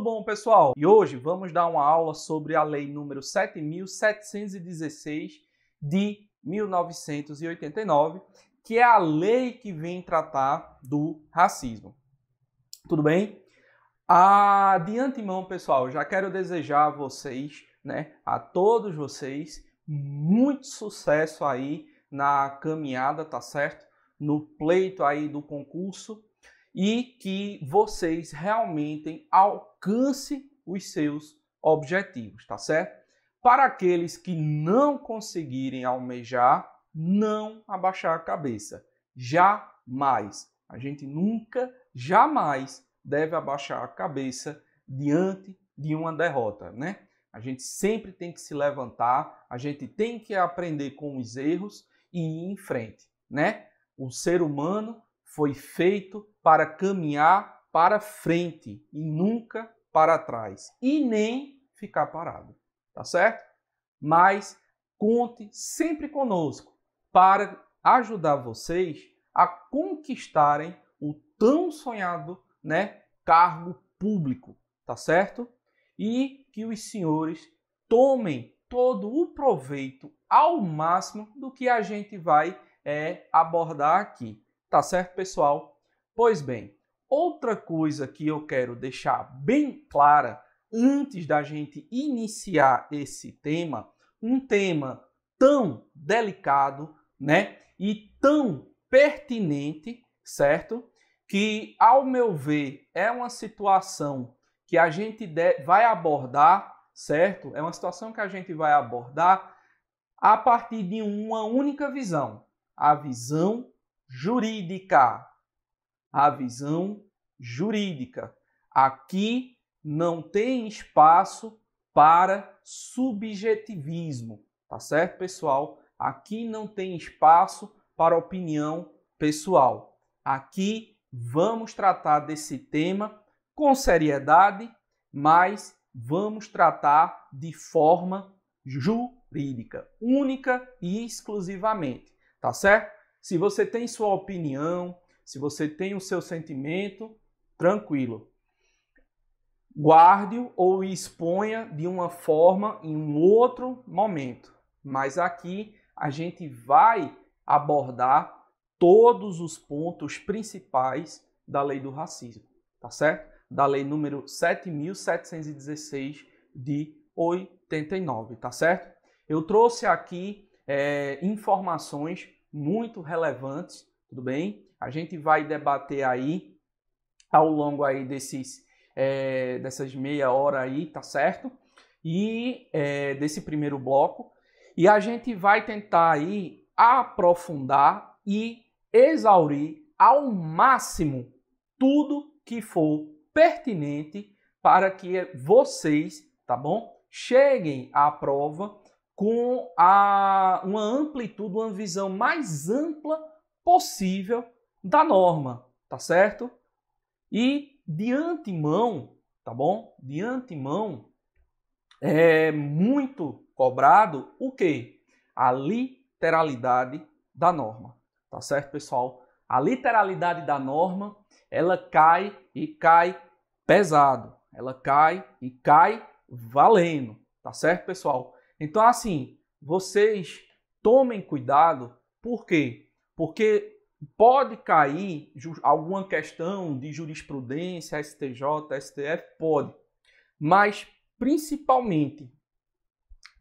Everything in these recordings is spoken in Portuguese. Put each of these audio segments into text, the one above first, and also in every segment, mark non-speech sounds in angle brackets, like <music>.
Tudo bom, pessoal? E hoje vamos dar uma aula sobre a lei número 7716 de 1989, que é a lei que vem tratar do racismo. Tudo bem? Ah, de antemão, pessoal, já quero desejar a vocês, né, a todos vocês, muito sucesso aí na caminhada, tá certo? No pleito aí do concurso e que vocês realmente alcancem os seus objetivos, tá certo? Para aqueles que não conseguirem almejar, não abaixar a cabeça. Jamais. A gente nunca, jamais deve abaixar a cabeça diante de uma derrota, né? A gente sempre tem que se levantar, a gente tem que aprender com os erros e ir em frente, né? O ser humano foi feito para caminhar para frente e nunca para trás e nem ficar parado, tá certo? Mas conte sempre conosco para ajudar vocês a conquistarem o tão sonhado, né, cargo público, tá certo? E que os senhores tomem todo o proveito ao máximo do que a gente vai é, abordar aqui. Tá certo, pessoal? Pois bem, outra coisa que eu quero deixar bem clara antes da gente iniciar esse tema, um tema tão delicado, né? E tão pertinente, certo? Que, ao meu ver, é uma situação que a gente vai abordar, certo? É uma situação que a gente vai abordar a partir de uma única visão, a visão jurídica. A visão jurídica. Aqui não tem espaço para subjetivismo, tá certo, pessoal? Aqui não tem espaço para opinião pessoal. Aqui vamos tratar desse tema com seriedade, mas vamos tratar de forma jurídica, única e exclusivamente, tá certo? Se você tem sua opinião, se você tem o seu sentimento, tranquilo. Guarde-o ou exponha de uma forma em um outro momento. Mas aqui a gente vai abordar todos os pontos principais da lei do racismo, tá certo? Da lei número 7716 de 89, tá certo? Eu trouxe aqui é, informações muito relevantes, tudo bem? A gente vai debater aí ao longo aí desses, é, dessas meia hora aí, tá certo? E é, desse primeiro bloco. E a gente vai tentar aí aprofundar e exaurir ao máximo tudo que for pertinente para que vocês, tá bom? Cheguem à prova com a, uma amplitude, uma visão mais ampla possível da norma, tá certo? E de antemão, tá bom? De antemão é muito cobrado o quê? A literalidade da norma, tá certo, pessoal? A literalidade da norma, ela cai e cai pesado, ela cai e cai valendo, tá certo, pessoal? Então, assim, vocês tomem cuidado, por quê? Porque pode cair alguma questão de jurisprudência, STJ, STF, pode. Mas, principalmente,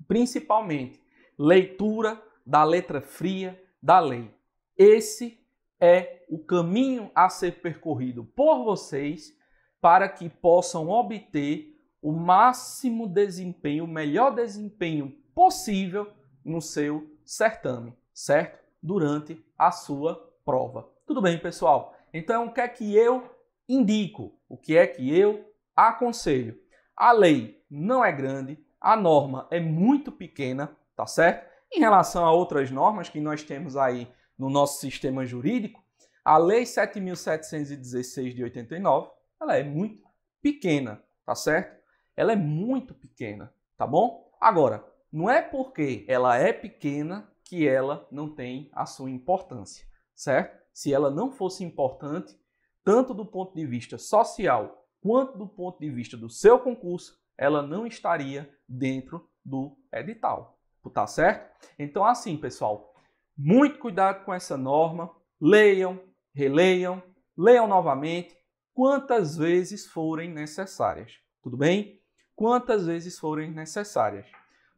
principalmente, leitura da letra fria da lei. Esse é o caminho a ser percorrido por vocês para que possam obter o máximo desempenho, o melhor desempenho possível no seu certame, certo? Durante a sua prova. Tudo bem, pessoal? Então, o que é que eu indico? O que é que eu aconselho? A lei não é grande, a norma é muito pequena, tá certo? Em relação a outras normas que nós temos aí no nosso sistema jurídico, a Lei 7.716 de 89, ela é muito pequena, tá certo? ela é muito pequena, tá bom? Agora, não é porque ela é pequena que ela não tem a sua importância, certo? Se ela não fosse importante, tanto do ponto de vista social quanto do ponto de vista do seu concurso, ela não estaria dentro do edital, tá certo? Então, assim, pessoal, muito cuidado com essa norma, leiam, releiam, leiam novamente, quantas vezes forem necessárias, tudo bem? quantas vezes forem necessárias.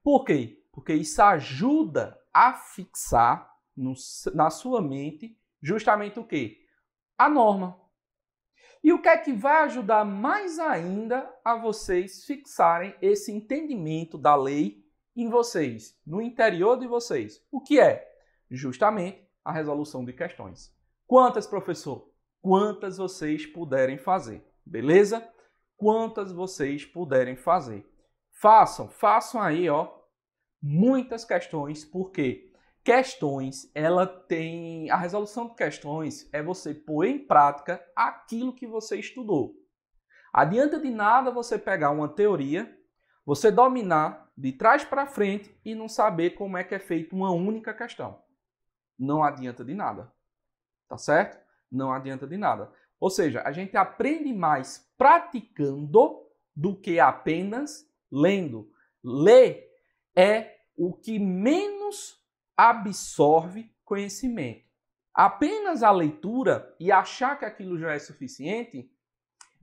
Por quê? Porque isso ajuda a fixar no, na sua mente justamente o quê? A norma. E o que é que vai ajudar mais ainda a vocês fixarem esse entendimento da lei em vocês, no interior de vocês? O que é? Justamente a resolução de questões. Quantas, professor? Quantas vocês puderem fazer, beleza? quantas vocês puderem fazer. Façam, façam aí, ó, muitas questões, porque questões, ela tem a resolução de questões é você pôr em prática aquilo que você estudou. Adianta de nada você pegar uma teoria, você dominar de trás para frente e não saber como é que é feita uma única questão. Não adianta de nada. Tá certo? Não adianta de nada. Ou seja, a gente aprende mais praticando do que apenas lendo. Ler é o que menos absorve conhecimento. Apenas a leitura e achar que aquilo já é suficiente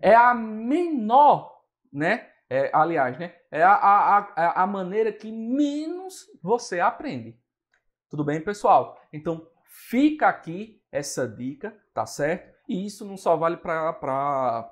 é a menor, né? É, aliás, né? É a, a, a maneira que menos você aprende. Tudo bem, pessoal? Então, fica aqui essa dica, tá certo? E isso não só vale para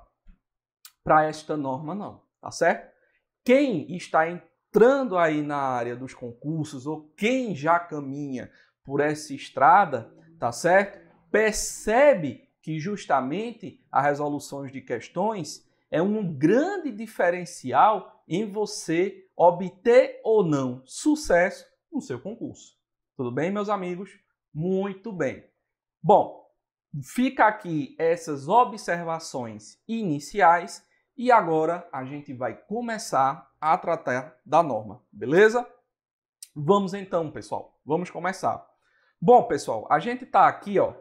esta norma, não, tá certo? Quem está entrando aí na área dos concursos ou quem já caminha por essa estrada, tá certo? Percebe que justamente a resoluções de questões é um grande diferencial em você obter ou não sucesso no seu concurso. Tudo bem, meus amigos? Muito bem. Bom, Fica aqui essas observações iniciais e agora a gente vai começar a tratar da norma, beleza? Vamos então, pessoal. Vamos começar. Bom, pessoal, a gente está aqui, ó,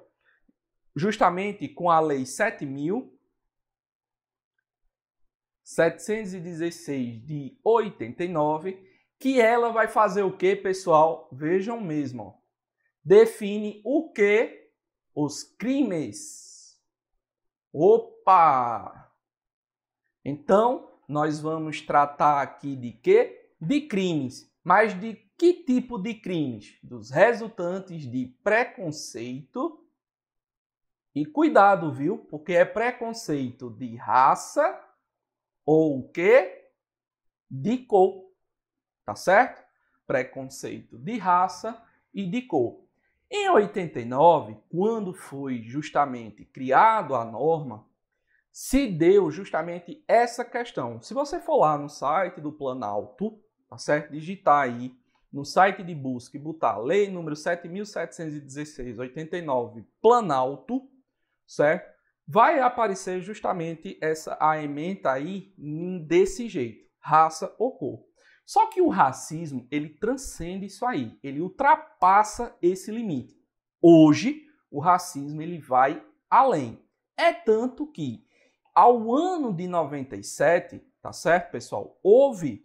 justamente com a Lei 7.716 de 89, que ela vai fazer o que, pessoal? Vejam mesmo, ó. define o que os crimes. Opa! Então, nós vamos tratar aqui de quê? De crimes. Mas de que tipo de crimes? Dos resultantes de preconceito. E cuidado, viu? Porque é preconceito de raça ou o quê? De cor. Tá certo? Preconceito de raça e de cor. Em 89, quando foi justamente criado a norma, se deu justamente essa questão. Se você for lá no site do Planalto, tá certo? Digitar aí no site de busca e botar lei número 7716/89 Planalto, certo? Vai aparecer justamente essa a ementa aí desse jeito, raça ou cor. Só que o racismo, ele transcende isso aí, ele ultrapassa esse limite. Hoje, o racismo ele vai além. É tanto que ao ano de 97, tá certo, pessoal? Houve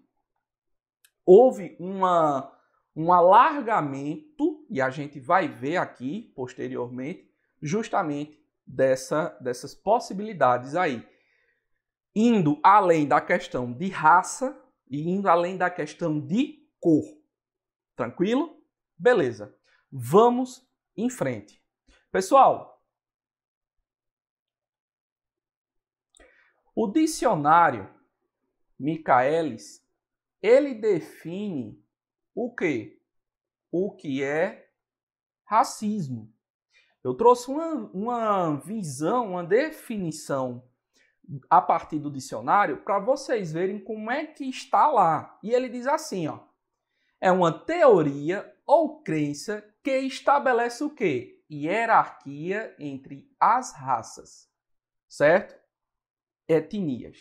houve uma um alargamento e a gente vai ver aqui posteriormente justamente dessa dessas possibilidades aí, indo além da questão de raça e indo além da questão de cor. Tranquilo? Beleza. Vamos em frente. Pessoal, o dicionário Michaelis, ele define o que? O que é racismo. Eu trouxe uma, uma visão, uma definição a partir do dicionário para vocês verem como é que está lá. E ele diz assim, ó: é uma teoria ou crença que estabelece o quê? Hierarquia entre as raças, certo? Etnias.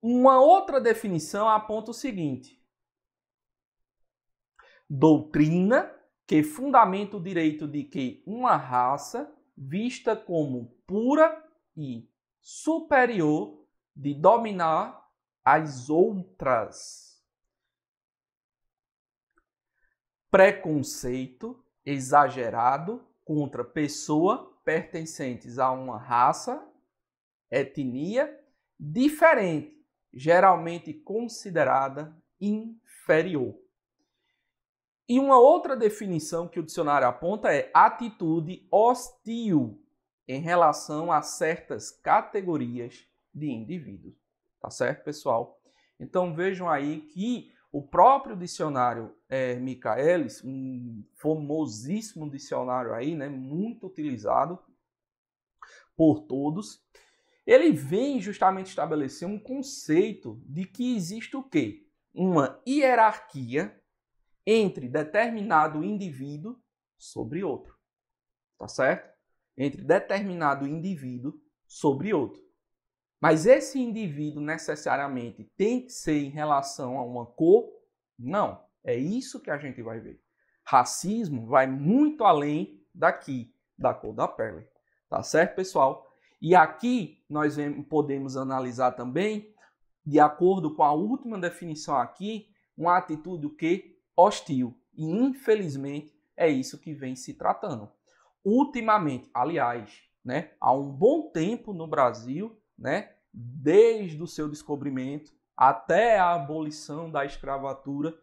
Uma outra definição aponta o seguinte: doutrina que fundamenta o direito de que uma raça vista como pura e superior de dominar as outras. Preconceito exagerado contra pessoa pertencentes a uma raça, etnia diferente, geralmente considerada inferior. E uma outra definição que o dicionário aponta é atitude hostil em relação a certas categorias de indivíduos. Tá certo, pessoal? Então vejam aí que o próprio dicionário é, Michaelis, um famosíssimo dicionário aí, né, muito utilizado por todos, ele vem justamente estabelecer um conceito de que existe o quê? Uma hierarquia entre determinado indivíduo sobre outro. Tá certo? Entre determinado indivíduo sobre outro. Mas esse indivíduo necessariamente tem que ser em relação a uma cor? Não. É isso que a gente vai ver. Racismo vai muito além daqui, da cor da pele. Tá certo, pessoal? E aqui nós podemos analisar também, de acordo com a última definição aqui, uma atitude o quê? hostil. E infelizmente é isso que vem se tratando. Ultimamente, aliás, né, há um bom tempo no Brasil, né, desde o seu descobrimento até a abolição da escravatura,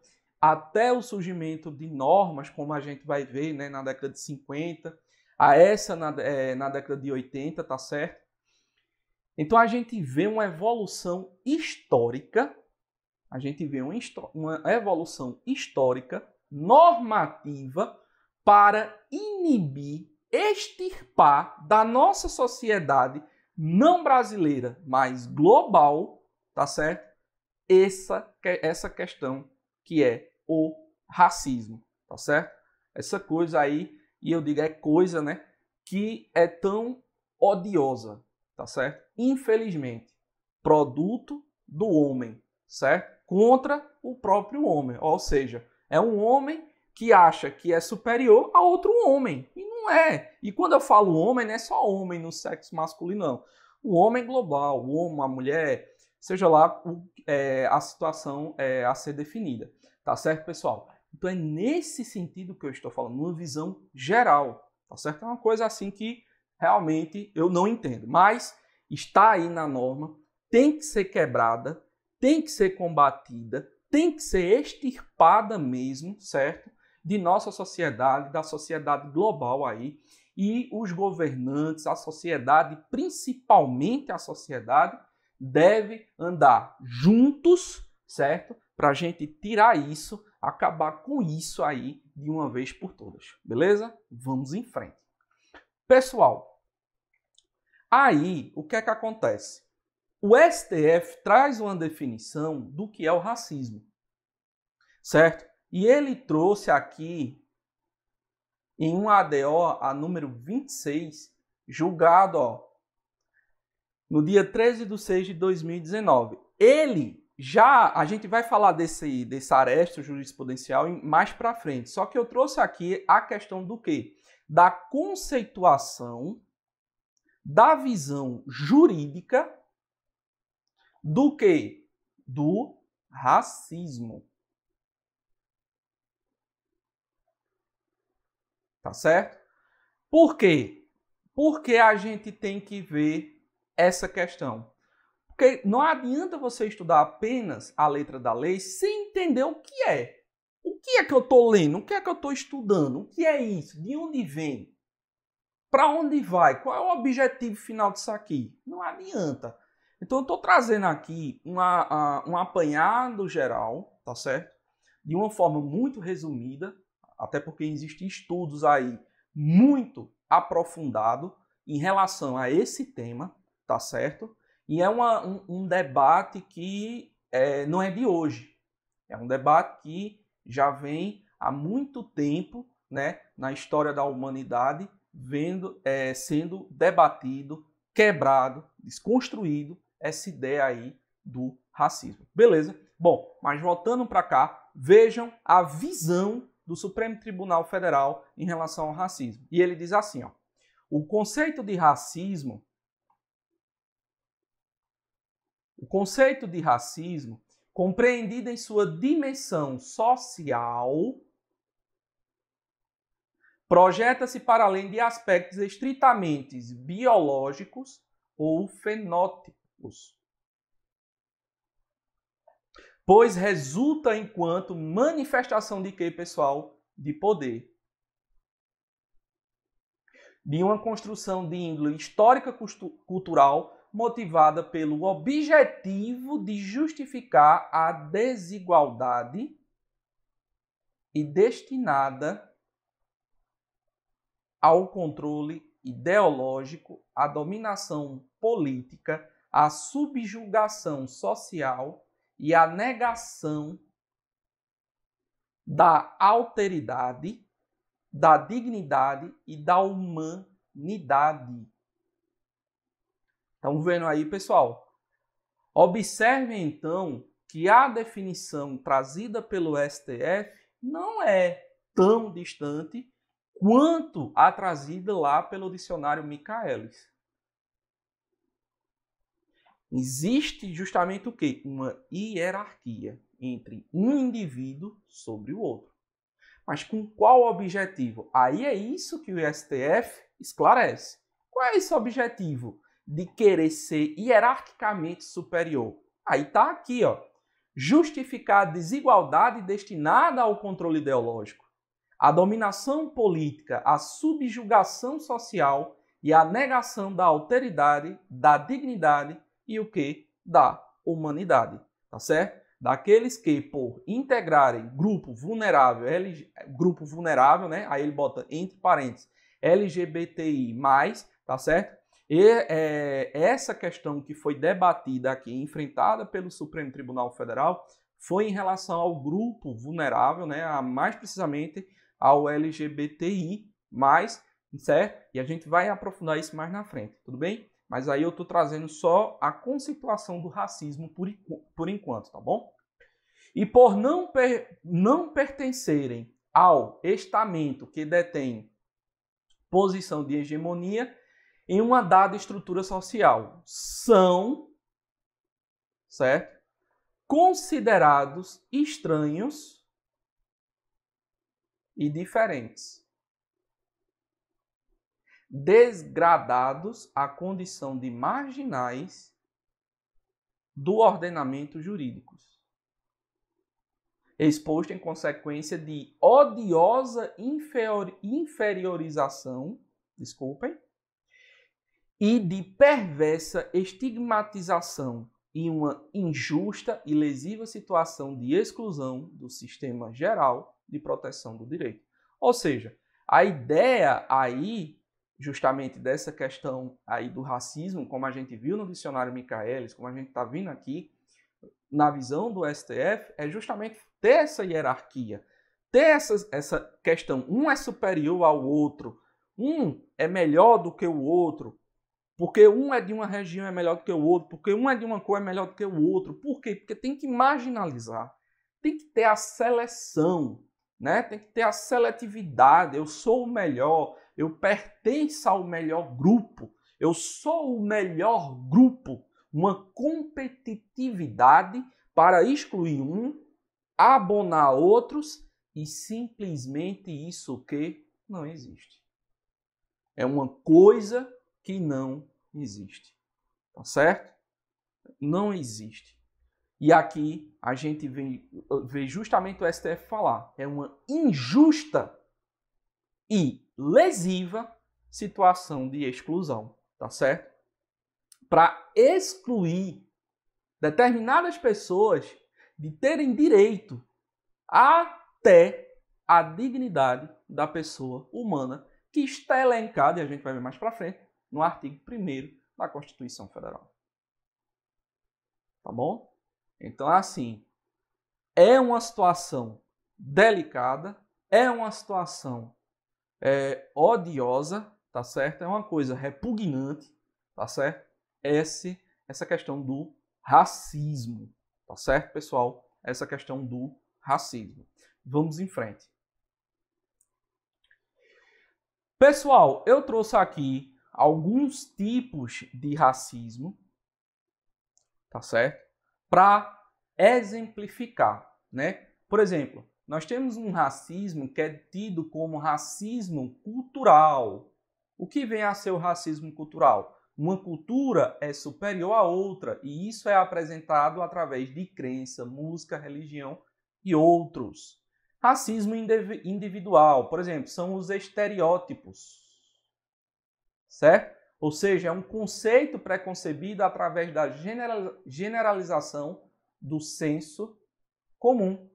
até o surgimento de normas, como a gente vai ver né, na década de 50, a essa na, é, na década de 80, tá certo? Então a gente vê uma evolução histórica a gente vê uma, uma evolução histórica, normativa, para inibir, extirpar da nossa sociedade não brasileira, mas global, tá certo? Essa, essa questão que é o racismo, tá certo? Essa coisa aí, e eu digo é coisa, né, que é tão odiosa, tá certo? Infelizmente, produto do homem, certo? contra o próprio homem. Ou seja, é um homem que acha que é superior a outro homem. E não é. E quando eu falo homem, não é só homem no sexo masculino, não. O homem global, o homem, a mulher, seja lá é, a situação é, a ser definida. Tá certo, pessoal? Então é nesse sentido que eu estou falando, numa visão geral. Tá certo? É uma coisa assim que realmente eu não entendo. Mas está aí na norma, tem que ser quebrada, tem que ser combatida, tem que ser extirpada mesmo, certo? De nossa sociedade, da sociedade global aí. E os governantes, a sociedade, principalmente a sociedade, deve andar juntos, certo? Para a gente tirar isso, acabar com isso aí de uma vez por todas, beleza? Vamos em frente. Pessoal, aí o que é que acontece? O STF traz uma definição do que é o racismo, certo? E ele trouxe aqui em um ADO a número 26, julgado ó, no dia 13 de 6 de 2019. Ele já, a gente vai falar desse, desse aresto jurisprudencial mais para frente, só que eu trouxe aqui a questão do quê? Da conceituação, da visão jurídica do que? Do racismo. Tá certo? Por quê? Porque a gente tem que ver essa questão. Porque não adianta você estudar apenas a letra da lei sem entender o que é. O que é que eu estou lendo? O que é que eu estou estudando? O que é isso? De onde vem? Para onde vai? Qual é o objetivo final disso aqui? Não adianta. Então eu estou trazendo aqui uma, um apanhado geral, tá certo? De uma forma muito resumida, até porque existem estudos aí muito aprofundados em relação a esse tema, tá certo? E é uma, um, um, debate que é, não é de hoje. É um debate que já vem há muito tempo né, na história da humanidade vendo, é, sendo debatido, quebrado, desconstruído essa ideia aí do racismo. Beleza? Bom, mas voltando para cá, vejam a visão do Supremo Tribunal Federal em relação ao racismo. E ele diz assim, ó: o conceito de racismo o conceito de racismo, compreendido em sua dimensão social, projeta-se para além de aspectos estritamente biológicos ou fenótipos Pois resulta enquanto manifestação de quê, pessoal? De poder. De uma construção de índole histórica cultural motivada pelo objetivo de justificar a desigualdade e destinada ao controle ideológico, à dominação política a subjugação social e a negação da alteridade, da dignidade e da humanidade. Estamos vendo aí, pessoal? Observe então que a definição trazida pelo STF não é tão distante quanto a trazida lá pelo dicionário Michaelis. Existe justamente o quê? Uma hierarquia entre um indivíduo sobre o outro. Mas com qual objetivo? Aí é isso que o STF esclarece. Qual é esse objetivo de querer ser hierarquicamente superior? Aí está aqui, ó. Justificar a desigualdade destinada ao controle ideológico, a dominação política, a subjugação social e a negação da alteridade, da dignidade e o que da humanidade, tá certo? Daqueles que por integrarem grupo vulnerável, LG, grupo vulnerável, né? Aí ele bota entre parênteses LGBTI+, tá certo? E é, essa questão que foi debatida aqui, enfrentada pelo Supremo Tribunal Federal, foi em relação ao grupo vulnerável, né? A, mais precisamente ao LGBTI+, certo? E a gente vai aprofundar isso mais na frente, tudo bem? Mas aí eu estou trazendo só a conceituação do racismo por, por enquanto, tá bom? E por não, per, não pertencerem ao estamento que detém posição de hegemonia em uma dada estrutura social, são, certo? Considerados estranhos e diferentes desgradados à condição de marginais do ordenamento jurídico, exposto em consequência de odiosa inferiorização, desculpem, e de perversa estigmatização em uma injusta e lesiva situação de exclusão do sistema geral de proteção do direito. Ou seja, a ideia aí justamente dessa questão aí do racismo, como a gente viu no dicionário Michaelis, como a gente está vindo aqui, na visão do STF, é justamente ter essa hierarquia, ter essa, essa questão, um é superior ao outro, um é melhor do que o outro, porque um é de uma região é melhor do que o outro, porque um é de uma cor é melhor do que o outro. Por quê? Porque tem que marginalizar, tem que ter a seleção, né? tem que ter a seletividade, eu sou o melhor, eu pertenço ao melhor grupo, eu sou o melhor grupo. Uma competitividade para excluir um, abonar outros e simplesmente isso que não existe. É uma coisa que não existe. Tá certo? Não existe. E aqui a gente vê, vê justamente o STF falar. É uma injusta e lesiva situação de exclusão, tá certo? Para excluir determinadas pessoas de terem direito até a dignidade da pessoa humana, que está elencada, e a gente vai ver mais para frente, no artigo 1 da Constituição Federal. Tá bom? Então, é assim, é uma situação delicada, é uma situação é, odiosa, tá certo? É uma coisa repugnante, tá certo? Esse, essa questão do racismo, tá certo, pessoal? Essa questão do racismo. Vamos em frente. Pessoal, eu trouxe aqui alguns tipos de racismo, tá certo? Para exemplificar, né? Por exemplo, nós temos um racismo que é tido como racismo cultural. O que vem a ser o racismo cultural? Uma cultura é superior à outra e isso é apresentado através de crença, música, religião e outros. Racismo individual, por exemplo, são os estereótipos, certo? Ou seja, é um conceito preconcebido através da generalização do senso comum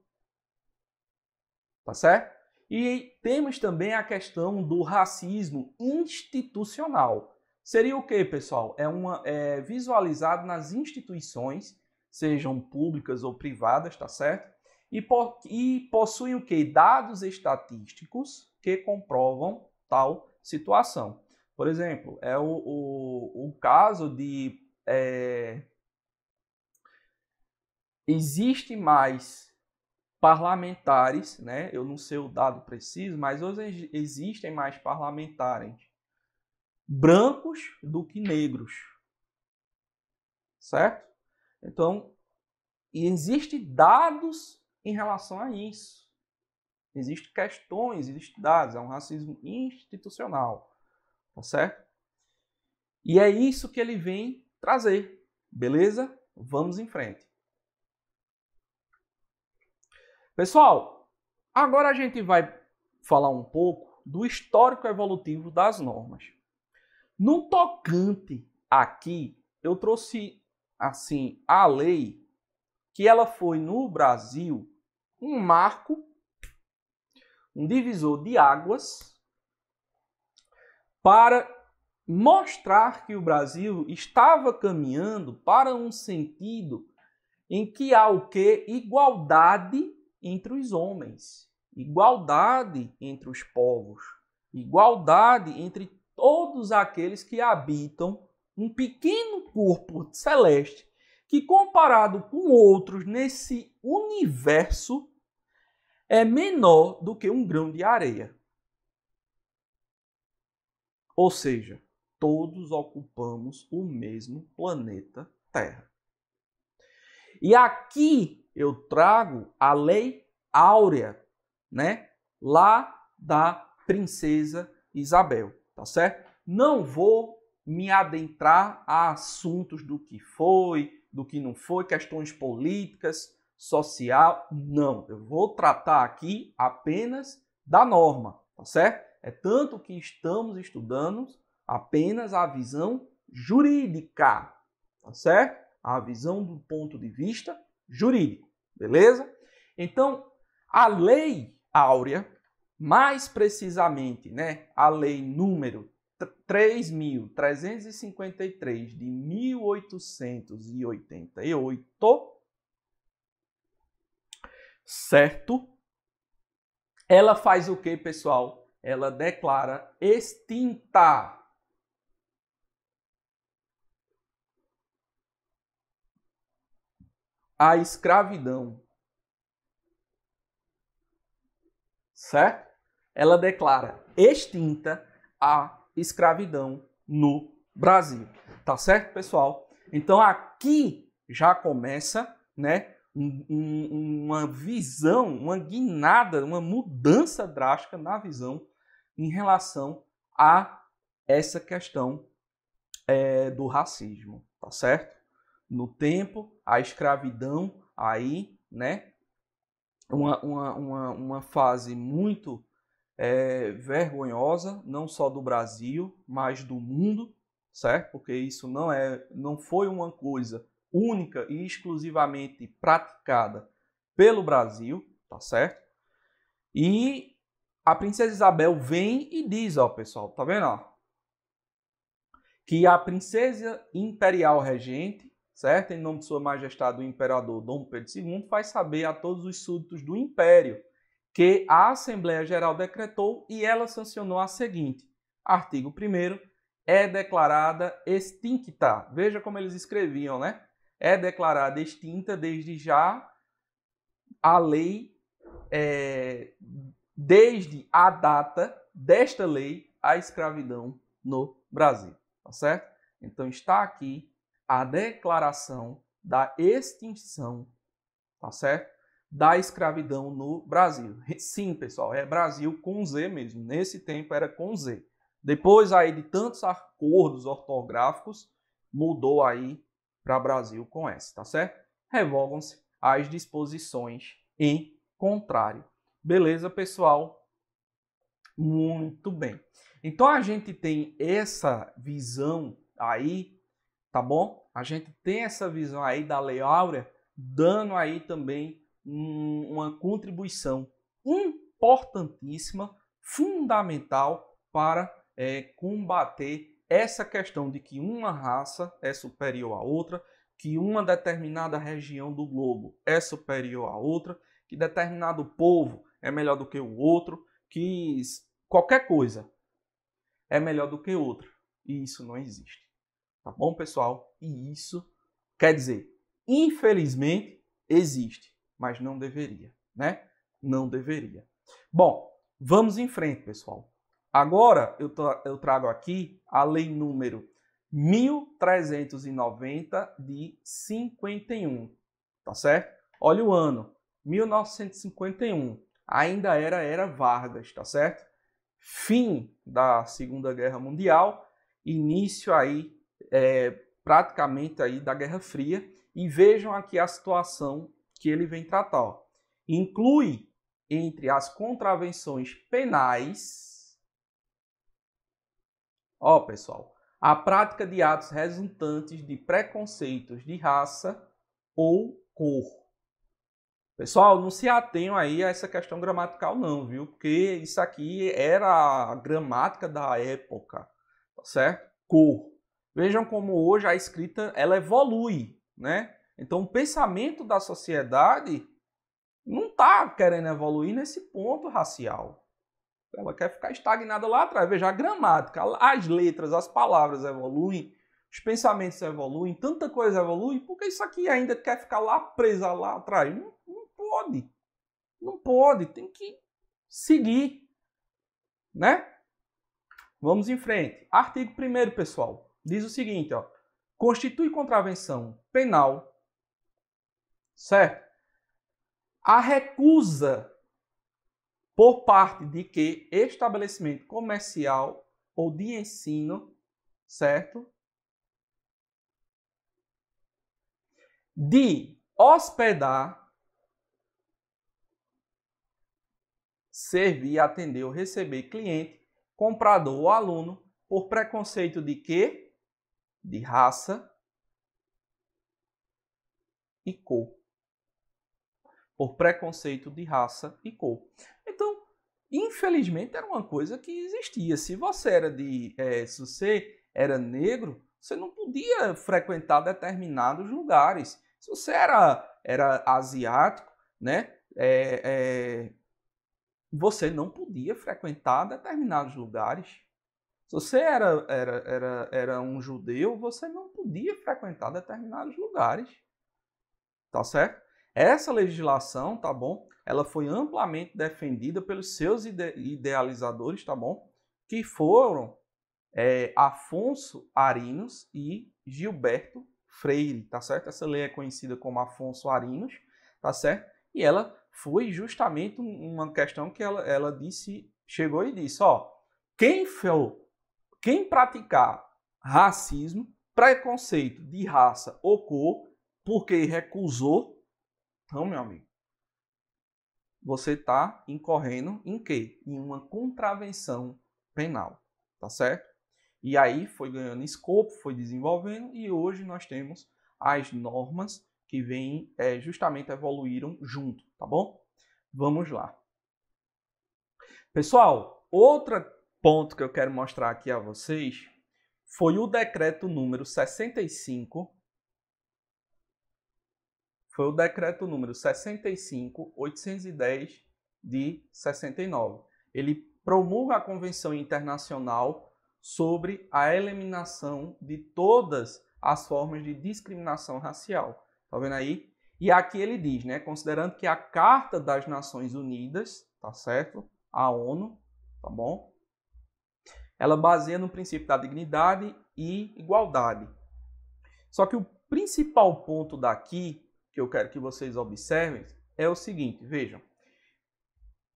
tá certo? E temos também a questão do racismo institucional. Seria o que, pessoal? É, uma, é visualizado nas instituições, sejam públicas ou privadas, tá certo? E, po e possuem o que? Dados estatísticos que comprovam tal situação. Por exemplo, é o, o, o caso de. É, existe mais parlamentares, né? Eu não sei o dado preciso, mas hoje existem mais parlamentares brancos do que negros. Certo? Então, existem dados em relação a isso. Existem questões, existem dados, é um racismo institucional. Tá certo? E é isso que ele vem trazer. Beleza? Vamos em frente. Pessoal, agora a gente vai falar um pouco do histórico evolutivo das normas. No tocante aqui, eu trouxe assim a lei que ela foi no Brasil um marco, um divisor de águas para mostrar que o Brasil estava caminhando para um sentido em que há o que igualdade entre os homens, igualdade entre os povos, igualdade entre todos aqueles que habitam um pequeno corpo celeste que, comparado com outros nesse universo, é menor do que um grão de areia. Ou seja, todos ocupamos o mesmo planeta Terra. E aqui eu trago a lei áurea, né? Lá da princesa Isabel, tá certo? Não vou me adentrar a assuntos do que foi, do que não foi, questões políticas, social, não. Eu vou tratar aqui apenas da norma, tá certo? É tanto que estamos estudando apenas a visão jurídica, tá certo? A visão do ponto de vista jurídico, beleza? Então, a Lei Áurea, mais precisamente, né, a Lei número 3353 de 1888, certo? Ela faz o que, pessoal? Ela declara extinta à escravidão. Certo? Ela declara extinta a escravidão no Brasil. Tá certo, pessoal? Então aqui já começa, né, um, um, uma visão, uma guinada, uma mudança drástica na visão em relação a essa questão é, do racismo, tá certo? no tempo, a escravidão aí, né? Uma, uma, uma, uma fase muito é, vergonhosa, não só do Brasil, mas do mundo, certo? Porque isso não, é, não foi uma coisa única e exclusivamente praticada pelo Brasil, tá certo? E a princesa Isabel vem e diz, ó, pessoal, tá vendo, ó? Que a princesa imperial regente certo? Em nome de Sua Majestade o Imperador Dom Pedro II, faz saber a todos os súditos do Império que a Assembleia Geral decretou e ela sancionou a seguinte: artigo 1 é declarada extinta. Veja como eles escreviam, né? É declarada extinta desde já a lei, é, desde a data desta lei, a escravidão no Brasil, tá certo? Então está aqui a declaração da extinção, tá certo? Da escravidão no Brasil. <laughs> Sim, pessoal, é Brasil com Z mesmo. Nesse tempo era com Z. Depois aí de tantos acordos ortográficos, mudou aí para Brasil com S, tá certo? Revogam-se as disposições em contrário. Beleza, pessoal? Muito bem. Então a gente tem essa visão aí tá bom? A gente tem essa visão aí da Lei Áurea, dando aí também um, uma contribuição importantíssima, fundamental para é, combater essa questão de que uma raça é superior à outra, que uma determinada região do globo é superior à outra, que determinado povo é melhor do que o outro, que qualquer coisa é melhor do que outra. E isso não existe. Tá bom, pessoal? E isso quer dizer, infelizmente, existe, mas não deveria, né? Não deveria. Bom, vamos em frente, pessoal. Agora eu, tra eu trago aqui a lei número 1390 de 51, tá certo? Olha o ano, 1951. Ainda era era Vargas, tá certo? Fim da Segunda Guerra Mundial, início aí é, praticamente aí da Guerra Fria, e vejam aqui a situação que ele vem tratar. Ó. Inclui entre as contravenções penais, ó pessoal, a prática de atos resultantes de preconceitos de raça ou cor. Pessoal, não se atenham aí a essa questão gramatical não, viu? Porque isso aqui era a gramática da época, tá certo? Cor. Vejam como hoje a escrita ela evolui, né? Então o pensamento da sociedade não está querendo evoluir nesse ponto racial. Ela quer ficar estagnada lá atrás. Veja, a gramática, as letras, as palavras evoluem, os pensamentos evoluem, tanta coisa evolui, porque isso aqui ainda quer ficar lá presa lá atrás? Não, não pode. Não pode, tem que seguir, né? Vamos em frente. Artigo 1 pessoal diz o seguinte, ó, constitui contravenção penal, certo? A recusa por parte de que estabelecimento comercial ou de ensino, certo? De hospedar, servir, atender ou receber cliente, comprador ou aluno por preconceito de que de raça e cor. Por preconceito de raça e cor. Então, infelizmente, era uma coisa que existia. Se você era de. É, se você era negro, você não podia frequentar determinados lugares. Se você era, era asiático, né? É, é, você não podia frequentar determinados lugares. Se você era, era, era, era um judeu, você não podia frequentar determinados lugares. Tá certo? Essa legislação, tá bom? Ela foi amplamente defendida pelos seus ide idealizadores, tá bom? Que foram é, Afonso Arinos e Gilberto Freire, tá certo? Essa lei é conhecida como Afonso Arinos, tá certo? E ela foi justamente uma questão que ela, ela disse, chegou e disse, ó, quem foi quem praticar racismo, preconceito de raça ou cor, porque recusou, então, meu amigo, você está incorrendo em quê? Em uma contravenção penal, tá certo? E aí foi ganhando escopo, foi desenvolvendo e hoje nós temos as normas que vêm é, justamente evoluíram junto, tá bom? Vamos lá. Pessoal, outra ponto que eu quero mostrar aqui a vocês foi o decreto número 65 foi o decreto número 65810 de 69. Ele promulga a Convenção Internacional sobre a eliminação de todas as formas de discriminação racial. Tá vendo aí? E aqui ele diz, né, considerando que a Carta das Nações Unidas, tá certo? A ONU, tá bom? ela baseia no princípio da dignidade e igualdade. Só que o principal ponto daqui que eu quero que vocês observem é o seguinte, vejam.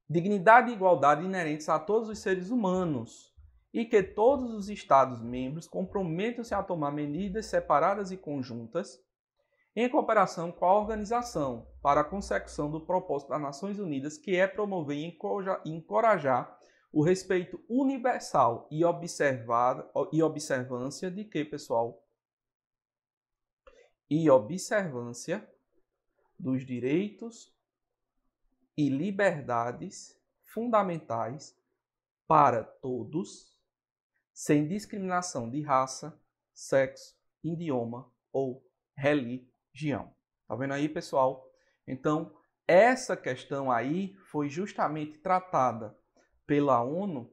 Dignidade e igualdade inerentes a todos os seres humanos e que todos os Estados-membros comprometam-se a tomar medidas separadas e conjuntas em cooperação com a organização para a consecução do propósito das Nações Unidas, que é promover e encorajar o respeito universal e, observar, e observância de que, pessoal? E observância dos direitos e liberdades fundamentais para todos, sem discriminação de raça, sexo, idioma ou religião. Tá vendo aí, pessoal? Então, essa questão aí foi justamente tratada pela ONU,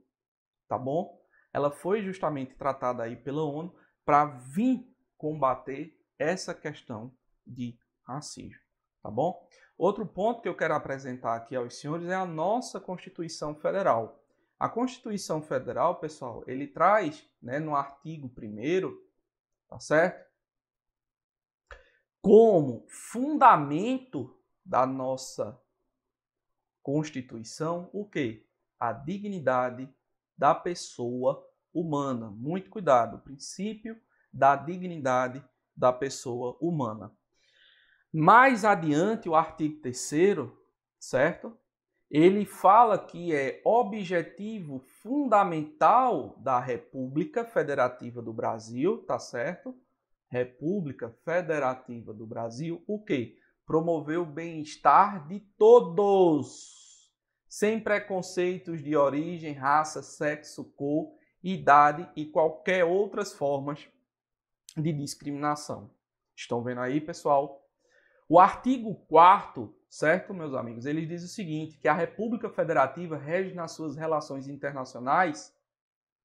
tá bom? Ela foi justamente tratada aí pela ONU para vir combater essa questão de racismo, tá bom? Outro ponto que eu quero apresentar aqui aos senhores é a nossa Constituição Federal. A Constituição Federal, pessoal, ele traz, né, no artigo 1 tá certo? Como fundamento da nossa Constituição, o quê? a dignidade da pessoa humana. Muito cuidado, o princípio da dignidade da pessoa humana. Mais adiante, o artigo 3 certo? Ele fala que é objetivo fundamental da República Federativa do Brasil, tá certo? República Federativa do Brasil, o quê? Promover o bem-estar de todos sem preconceitos de origem, raça, sexo, cor, idade e qualquer outras formas de discriminação. Estão vendo aí, pessoal? O artigo 4 certo, meus amigos? Ele diz o seguinte, que a República Federativa rege nas suas relações internacionais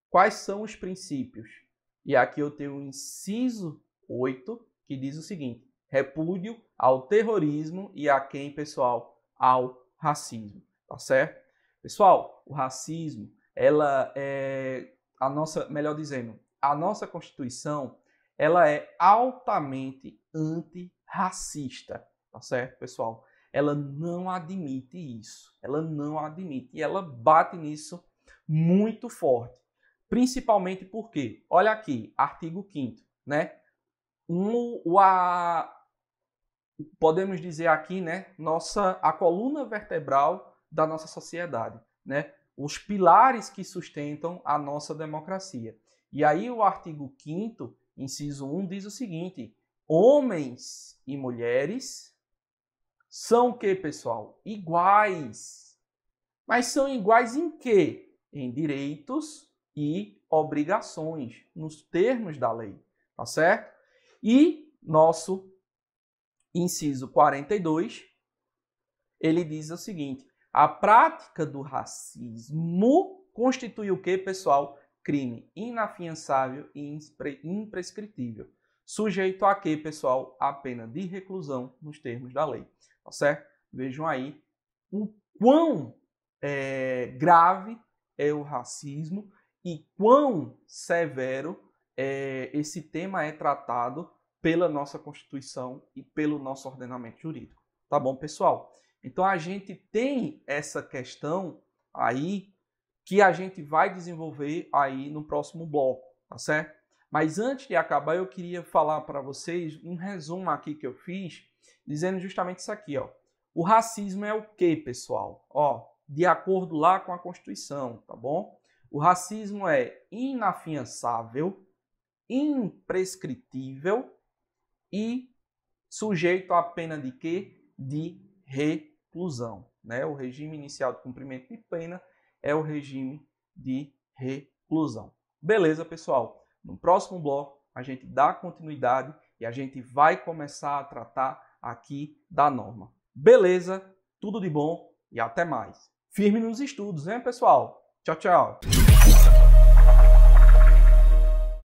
quais são os princípios. E aqui eu tenho o inciso 8, que diz o seguinte, repúdio ao terrorismo e a quem, pessoal? Ao racismo tá certo? Pessoal, o racismo, ela é a nossa, melhor dizendo, a nossa Constituição, ela é altamente antirracista, tá certo, pessoal? Ela não admite isso, ela não admite e ela bate nisso muito forte. Principalmente porque, olha aqui, artigo 5 né? Um, o, a, podemos dizer aqui, né, nossa a coluna vertebral da nossa sociedade, né? os pilares que sustentam a nossa democracia. E aí o artigo 5 inciso 1 diz o seguinte: homens e mulheres são o que, pessoal? Iguais. Mas são iguais em quê? Em direitos e obrigações, nos termos da lei, tá certo? E nosso inciso 42, ele diz o seguinte: a prática do racismo constitui o que, pessoal? Crime inafiançável e imprescritível. Sujeito a quê, pessoal? A pena de reclusão nos termos da lei. Tá certo? Vejam aí o quão é, grave é o racismo e quão severo é, esse tema é tratado pela nossa Constituição e pelo nosso ordenamento jurídico. Tá bom, pessoal? Então a gente tem essa questão aí que a gente vai desenvolver aí no próximo bloco, tá certo? Mas antes de acabar, eu queria falar para vocês um resumo aqui que eu fiz, dizendo justamente isso aqui, ó. O racismo é o que, pessoal? Ó, de acordo lá com a Constituição, tá bom? O racismo é inafiançável, imprescritível e sujeito à pena de quê? De re reclusão. Né? O regime inicial de cumprimento de pena é o regime de reclusão. Beleza, pessoal? No próximo bloco, a gente dá continuidade e a gente vai começar a tratar aqui da norma. Beleza? Tudo de bom e até mais. Firme nos estudos, hein, pessoal? Tchau, tchau.